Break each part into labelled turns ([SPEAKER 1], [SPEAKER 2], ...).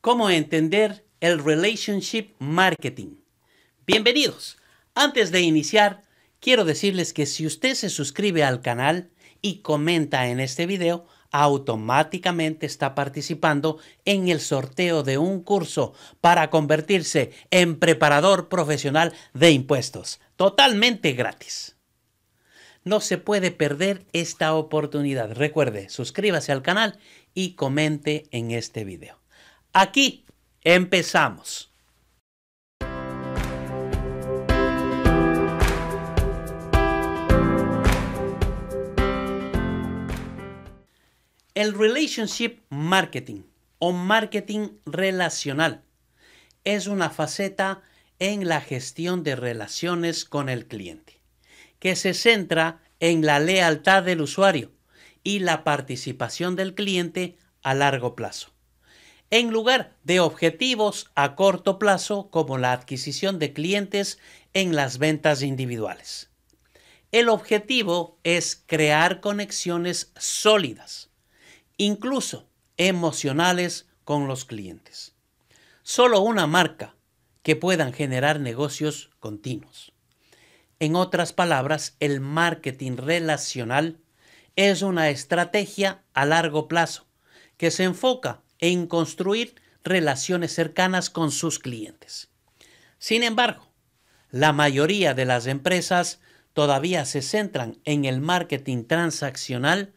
[SPEAKER 1] cómo entender el relationship marketing. Bienvenidos. Antes de iniciar, quiero decirles que si usted se suscribe al canal y comenta en este video, automáticamente está participando en el sorteo de un curso para convertirse en preparador profesional de impuestos, totalmente gratis. No se puede perder esta oportunidad. Recuerde, suscríbase al canal y comente en este video. Aquí empezamos. El relationship marketing o marketing relacional es una faceta en la gestión de relaciones con el cliente, que se centra en la lealtad del usuario y la participación del cliente a largo plazo en lugar de objetivos a corto plazo como la adquisición de clientes en las ventas individuales. El objetivo es crear conexiones sólidas, incluso emocionales, con los clientes. Solo una marca que puedan generar negocios continuos. En otras palabras, el marketing relacional es una estrategia a largo plazo que se enfoca en construir relaciones cercanas con sus clientes. Sin embargo, la mayoría de las empresas todavía se centran en el marketing transaccional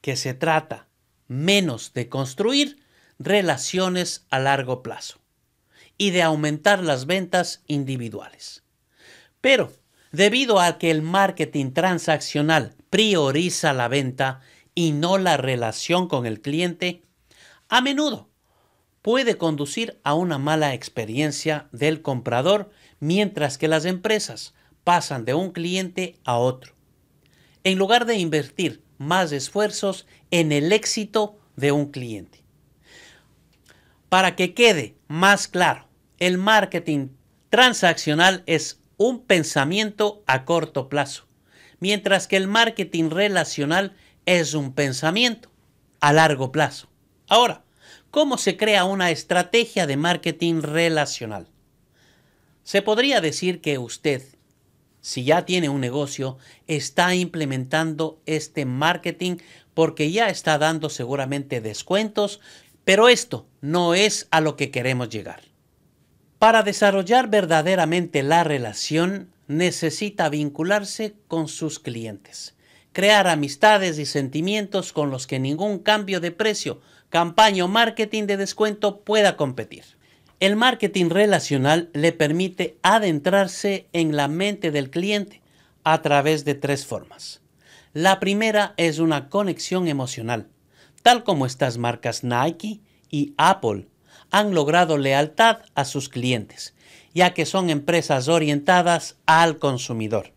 [SPEAKER 1] que se trata menos de construir relaciones a largo plazo y de aumentar las ventas individuales. Pero, debido a que el marketing transaccional prioriza la venta y no la relación con el cliente, a menudo puede conducir a una mala experiencia del comprador mientras que las empresas pasan de un cliente a otro, en lugar de invertir más esfuerzos en el éxito de un cliente. Para que quede más claro, el marketing transaccional es un pensamiento a corto plazo, mientras que el marketing relacional es un pensamiento a largo plazo. Ahora, ¿cómo se crea una estrategia de marketing relacional? Se podría decir que usted, si ya tiene un negocio, está implementando este marketing porque ya está dando seguramente descuentos, pero esto no es a lo que queremos llegar. Para desarrollar verdaderamente la relación, necesita vincularse con sus clientes, crear amistades y sentimientos con los que ningún cambio de precio campaña o marketing de descuento pueda competir. El marketing relacional le permite adentrarse en la mente del cliente a través de tres formas. La primera es una conexión emocional, tal como estas marcas Nike y Apple han logrado lealtad a sus clientes, ya que son empresas orientadas al consumidor.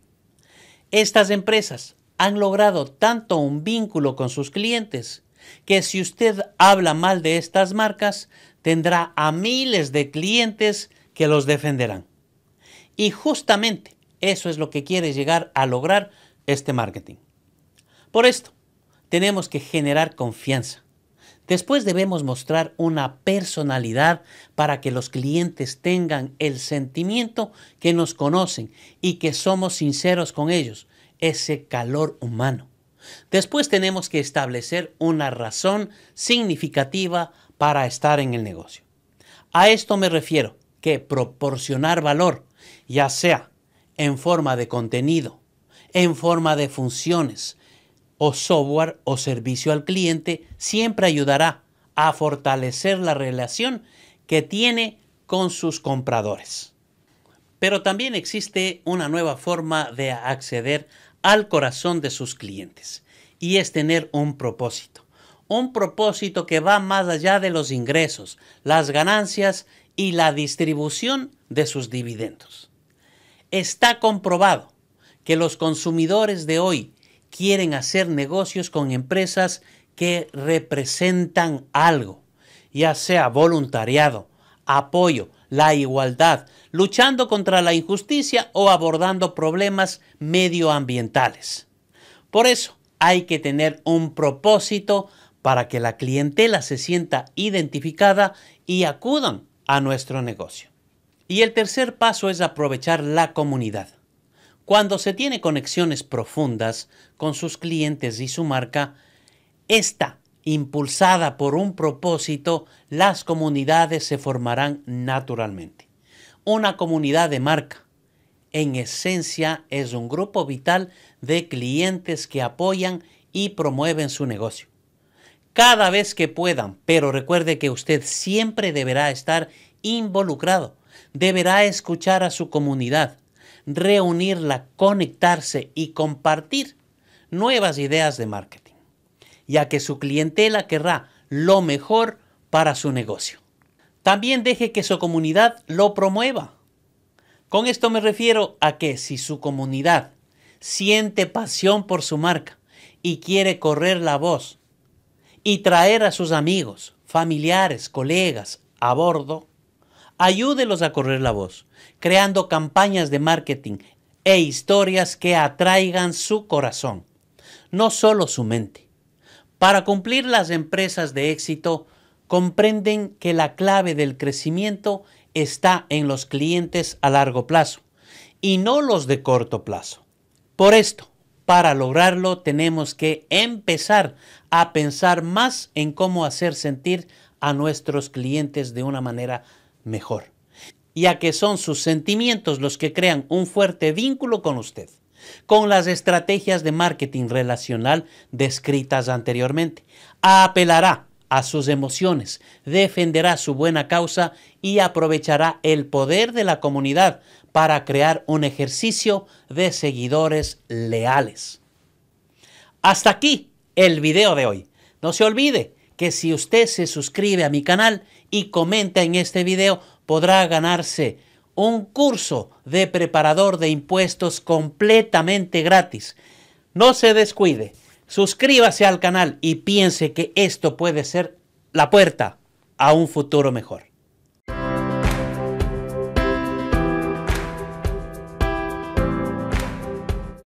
[SPEAKER 1] Estas empresas han logrado tanto un vínculo con sus clientes que si usted habla mal de estas marcas, tendrá a miles de clientes que los defenderán. Y justamente eso es lo que quiere llegar a lograr este marketing. Por esto, tenemos que generar confianza. Después debemos mostrar una personalidad para que los clientes tengan el sentimiento que nos conocen y que somos sinceros con ellos, ese calor humano. Después tenemos que establecer una razón significativa para estar en el negocio. A esto me refiero, que proporcionar valor, ya sea en forma de contenido, en forma de funciones o software o servicio al cliente, siempre ayudará a fortalecer la relación que tiene con sus compradores. Pero también existe una nueva forma de acceder al corazón de sus clientes y es tener un propósito. Un propósito que va más allá de los ingresos, las ganancias y la distribución de sus dividendos. Está comprobado que los consumidores de hoy quieren hacer negocios con empresas que representan algo, ya sea voluntariado, apoyo, la igualdad, luchando contra la injusticia o abordando problemas medioambientales. Por eso hay que tener un propósito para que la clientela se sienta identificada y acudan a nuestro negocio. Y el tercer paso es aprovechar la comunidad. Cuando se tiene conexiones profundas con sus clientes y su marca, esta, impulsada por un propósito, las comunidades se formarán naturalmente una comunidad de marca. En esencia es un grupo vital de clientes que apoyan y promueven su negocio. Cada vez que puedan, pero recuerde que usted siempre deberá estar involucrado, deberá escuchar a su comunidad, reunirla, conectarse y compartir nuevas ideas de marketing, ya que su clientela querrá lo mejor para su negocio. También deje que su comunidad lo promueva. Con esto me refiero a que si su comunidad siente pasión por su marca y quiere correr la voz y traer a sus amigos, familiares, colegas a bordo, ayúdelos a correr la voz, creando campañas de marketing e historias que atraigan su corazón, no solo su mente. Para cumplir las empresas de éxito, comprenden que la clave del crecimiento está en los clientes a largo plazo y no los de corto plazo. Por esto, para lograrlo tenemos que empezar a pensar más en cómo hacer sentir a nuestros clientes de una manera mejor, ya que son sus sentimientos los que crean un fuerte vínculo con usted, con las estrategias de marketing relacional descritas anteriormente. Apelará a sus emociones, defenderá su buena causa y aprovechará el poder de la comunidad para crear un ejercicio de seguidores leales. Hasta aquí el video de hoy. No se olvide que si usted se suscribe a mi canal y comenta en este video, podrá ganarse un curso de preparador de impuestos completamente gratis. No se descuide. Suscríbase al canal y piense que esto puede ser la puerta a un futuro mejor.